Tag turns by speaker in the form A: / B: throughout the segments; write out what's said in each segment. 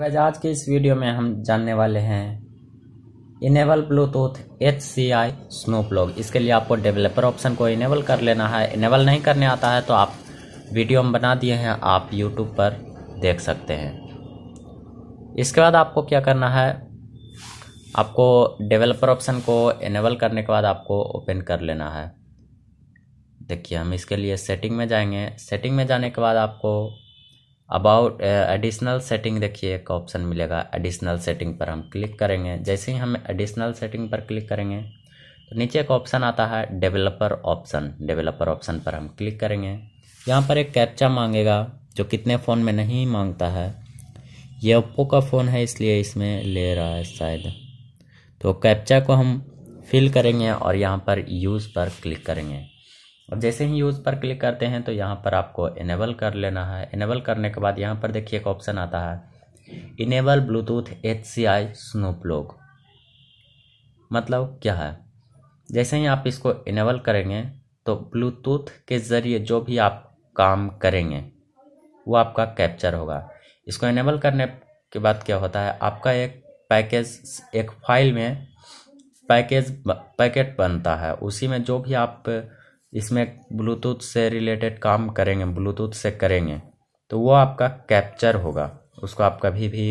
A: guys आज के इस वीडियो में हम जानने वाले हैं enable Bluetooth H C I log इसके लिए आपको डेवलपर ऑप्शन को इनेबल कर लेना है इनेबल नहीं करने आता है तो आप वीडियो हम बना दिए हैं आप यूट्यूब पर देख सकते हैं इसके बाद आपको क्या करना है आपको डेवलपर ऑप्शन को इनेबल करने के बाद आपको ओपन कर लेना है देखिए हम इसके लिए सेटिंग में जाएंगे सेटिंग में जाने के बाद आपको अबाउट एडिशनल सेटिंग देखिए एक ऑप्शन मिलेगा एडिशनल सेटिंग पर हम क्लिक करेंगे जैसे ही हम एडिशनल सेटिंग पर क्लिक करेंगे तो नीचे एक ऑप्शन आता है डेवलपर ऑप्शन डेवलपर ऑप्शन पर हम क्लिक करेंगे यहाँ पर एक कैप्चा मांगेगा जो कितने फ़ोन में नहीं मांगता है ये ओप्पो का फ़ोन है इसलिए इसमें ले रहा है शायद तो कैप्चा को हम फिल करेंगे और यहाँ पर यूज़ पर क्लिक करेंगे और जैसे ही यूज़ पर क्लिक करते हैं तो यहाँ पर आपको इनेबल कर लेना है इनेबल करने के बाद यहाँ पर देखिए एक ऑप्शन आता है enable Bluetooth H C I snoop log मतलब क्या है जैसे ही आप इसको इनेबल करेंगे तो ब्लूटूथ के ज़रिए जो भी आप काम करेंगे वो आपका कैप्चर होगा इसको इनेबल करने के बाद क्या होता है आपका एक पैकेज एक फाइल में पैकेज पैकेट बनता है उसी में जो भी आप इसमें ब्लूटूथ से रिलेटेड काम करेंगे ब्लूटूथ से करेंगे तो वो आपका कैप्चर होगा उसको आप कभी भी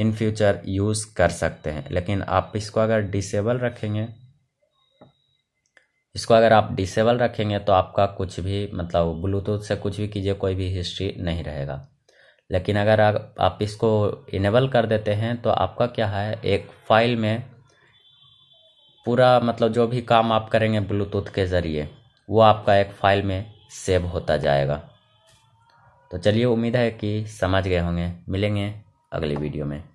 A: इन फ्यूचर यूज़ कर सकते हैं लेकिन आप इसको अगर डिसेबल रखेंगे इसको अगर आप डिसेबल रखेंगे तो आपका कुछ भी मतलब ब्लूटूथ से कुछ भी कीजिए कोई भी हिस्ट्री नहीं रहेगा लेकिन अगर आप इसको इनेबल कर देते हैं तो आपका क्या है एक फाइल में पूरा मतलब जो भी काम आप करेंगे ब्लूटूथ के ज़रिए वो आपका एक फाइल में सेव होता जाएगा तो चलिए उम्मीद है कि समझ गए होंगे मिलेंगे अगली वीडियो में